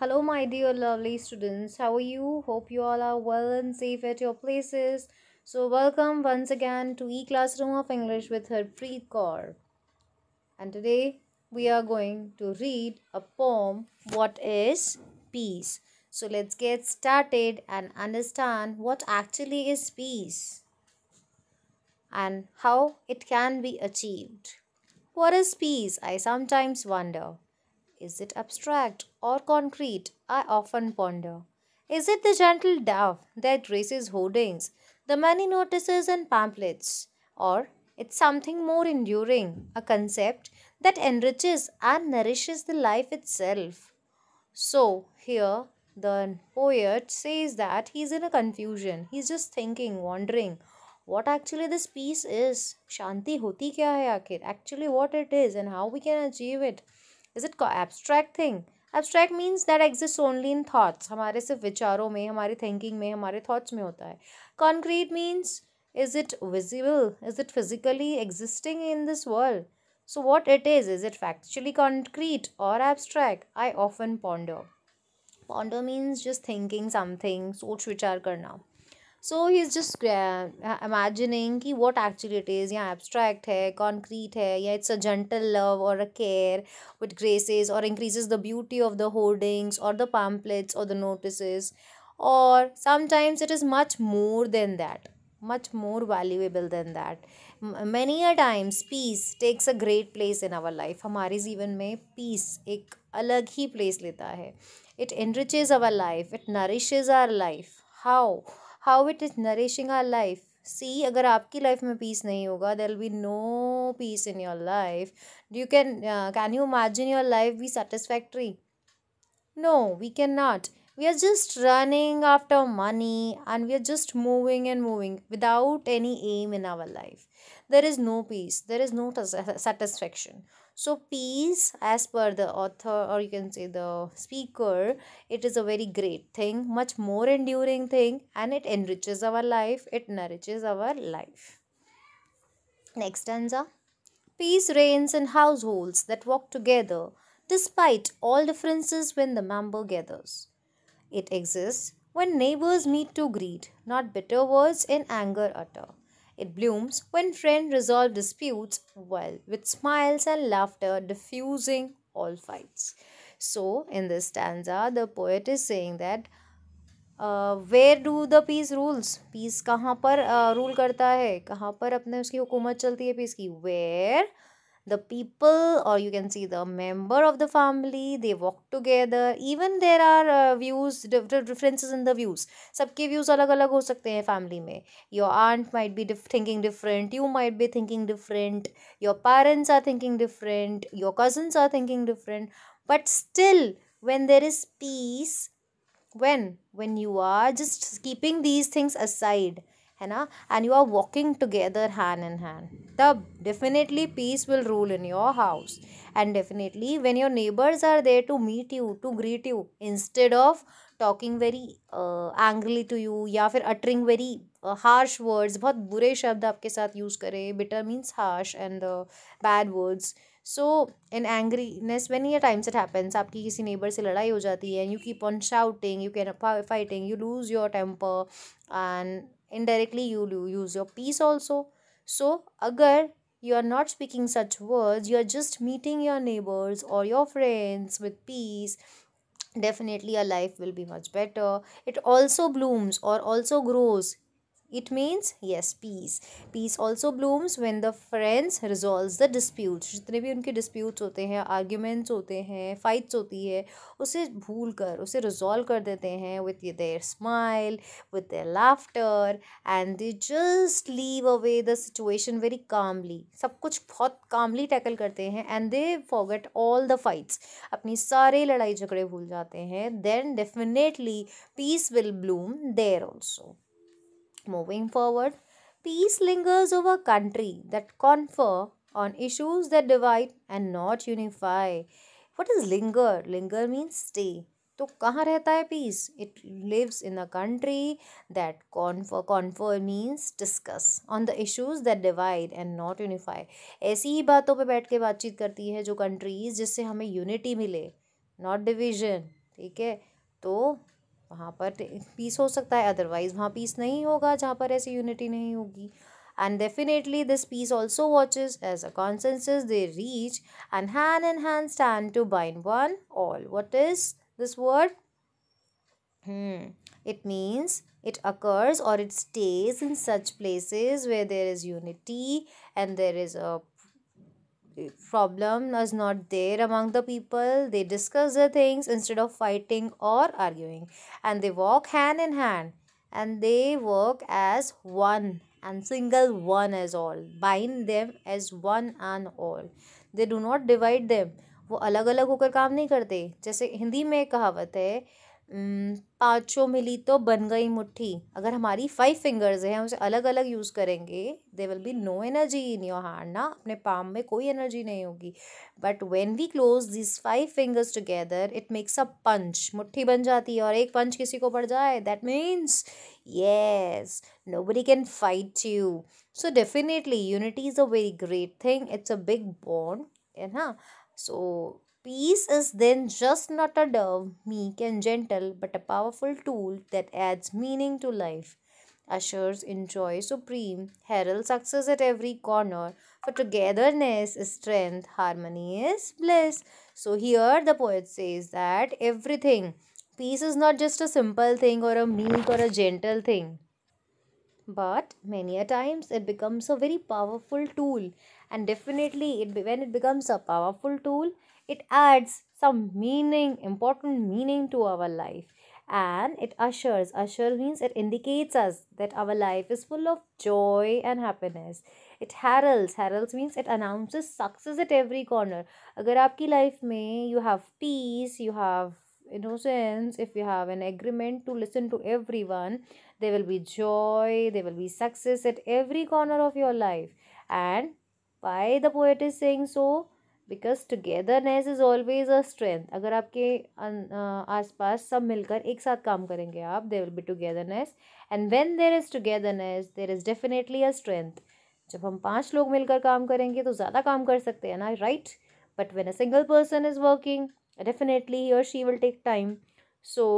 Hello, my dear lovely students. How are you? Hope you all are well and safe at your places. So, welcome once again to E Classroom of English with her free core. And today we are going to read a poem, What is Peace? So, let's get started and understand what actually is peace and how it can be achieved. What is peace? I sometimes wonder. Is it abstract or concrete? I often ponder. Is it the gentle dove that graces hoardings, the many notices and pamphlets? Or it's something more enduring, a concept that enriches and nourishes the life itself. So, here the poet says that he's in a confusion. He's just thinking, wondering what actually this piece is. Shanti hoti kya hai akhir? Actually, what it is and how we can achieve it. Is it abstract thing abstract means that exist only in thoughts हमारे सिर्फ विचारों में हमारे thinking में हमारे thoughts में होता है concrete means is it visible is it physically existing in this world so what it is is it factually concrete और abstract I often ponder ponder means just thinking something सोच विचार करना so he is just imagining कि what actually it is या abstract है concrete है या it's a gentle love और अ केयर विट ग्रेसेज और increases the beauty of the hoardings और द पैम्पलेट्स और द नोटिस और sometimes it is much more than that much more valuable than that many a times peace takes a great place in our life हमारे जीवन में piece एक अलग ही place लेता है it enriches our life it nourishes our life how how it is nourishing our life see अगर आपकी life में पीस नहीं होगा there be no peace in your life do you can can you imagine your life be satisfactory no we can not we are just running after money and we are just moving and moving without any aim in our life there is no peace there is no satisfaction so peace as per the author or you can say the speaker it is a very great thing much more enduring thing and it enriches our life it nourishes our life next stanza peace reigns in households that walk together despite all differences when the member gathers it exists when neighbors meet to greet, not bitter words in anger utter. It blooms when friends resolve disputes well with smiles and laughter, diffusing all fights. So, in this stanza, the poet is saying that uh, where do the peace rules peace kahan par uh, rule karta hai kahan par apne uski hukumat chalti hai peace ki where the people or you can see the member of the family they walk together even there are uh, views differences in the views सबके views अलग अलग हो family your aunt might be thinking different you might be thinking different your parents are thinking different your cousins are thinking different but still when there is peace when when you are just keeping these things aside है ना and you are walking together hand in hand तब definitely peace will rule in your house and definitely when your neighbors are there to meet you to greet you instead of talking very angrily to you या फिर uttering very harsh words बहुत बुरे शब्द आपके साथ use करें bitter means harsh and bad words so in angriness when ये times it happens आपकी किसी नेबर से लड़ाई हो जाती है you keep on shouting you can fighting you lose your temper and indirectly you use your peace also so agar you are not speaking such words you are just meeting your neighbors or your friends with peace definitely your life will be much better it also blooms or also grows It means yes peace. Peace also blooms when the friends resolves the disputes. जितने भी उनके disputes होते हैं arguments होते हैं fights होती है उसे भूल कर उसे resolve कर देते हैं with their smile, with their laughter and they just leave away the situation very calmly. सब कुछ बहुत calmly tackle करते हैं and they forget all the fights. अपनी सारे लड़ाई झगड़े भूल जाते हैं then definitely peace will bloom there also. Moving forward, peace lingers over country that confer on issues that divide and not unify. What is linger? Linger means stay. तो कहाँ रहता है peace it lives in a country that confer confer means discuss on the issues that divide and not unify ऐसी ही बातों पे बैठ के बातचीत करती है जो कंट्रीज जिससे हमें यूनिटी मिले नॉट डिवीजन ठीक है तो वहाँ पर पीस हो सकता है अदरवाइज वहाँ पीस नहीं होगा जहाँ पर ऐसी यूनिटी नहीं होगी and definitely this peace also watches as a consensus they reach and hand and hand stand to bind one all what is this word it means it occurs or it stays in such places where there is unity and there is a problem is not there among the people they discuss the things instead of fighting or arguing and they walk hand in hand and they work as one and single one as all bind them as one and all they do not divide them वो अलग अलग होकर काम नहीं करते जैसे हिंदी में एक कहावत है पाँचों मिली तो बन गई मुट्ठी अगर हमारी फाइव फिंगर्स हैं उसे अलग अलग यूज़ करेंगे they will be no energy in your hand ना अपने पाम में कोई एनर्जी नहीं होगी but when we close this five fingers together it makes a punch मुट्ठी बन जाती है और एक पंच किसी को पड़ जाए that means yes nobody can fight you so definitely unity is a very great thing it's a big bond है ना so Peace is then just not a dove, meek and gentle, but a powerful tool that adds meaning to life, ushers in joy supreme, heralds success at every corner, for togetherness is strength, harmony is bliss. So here the poet says that everything, peace is not just a simple thing or a meek or a gentle thing. But many a times it becomes a very powerful tool and definitely it, when it becomes a powerful tool, it adds some meaning, important meaning to our life. And it ushers. Usher means it indicates us that our life is full of joy and happiness. It heralds heralds means it announces success at every corner अगर life life you have peace you have innocence if you have an agreement to listen to everyone there will be joy there will be success at every corner of your life and why the poet is saying so because togetherness is always a strength अगर आपके आस पास सब मिलकर एक साथ काम करेंगे आप there will be togetherness and when there is togetherness there is definitely a strength जब हम पाँच लोग मिलकर काम करेंगे तो ज़्यादा काम कर सकते हैं ना right but when a single person is working definitely he or she will take time so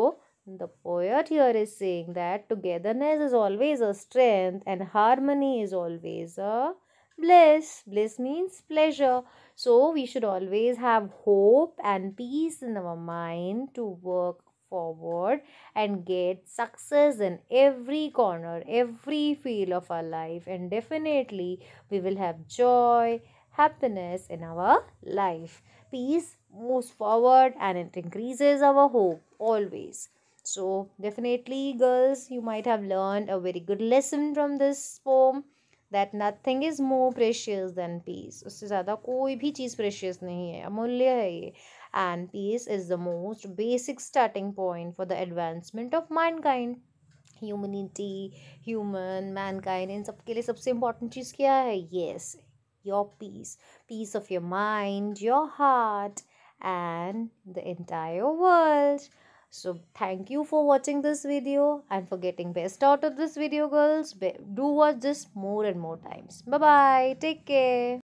the poet here is saying that togetherness is always a strength and harmony is always a bliss. Bliss means pleasure. So we should always have hope and peace in our mind to work forward and get success in every corner, every field of our life. And definitely we will have joy, happiness in our life. Peace moves forward and it increases our hope always. So definitely girls, you might have learned a very good lesson from this poem. That nothing is more precious than peace उससे ज़्यादा कोई भी चीज़ precious नहीं है अमूल्य है ये and peace is the most basic starting point for the advancement of mind kind humanity human mankind इन सब के लिए सबसे इम्पॉर्टेंट चीज़ क्या है yes your peace peace of your mind your heart and the entire world So thank you for watching this video and for getting best out of this video girls. Do watch this more and more times. Bye bye. Take care.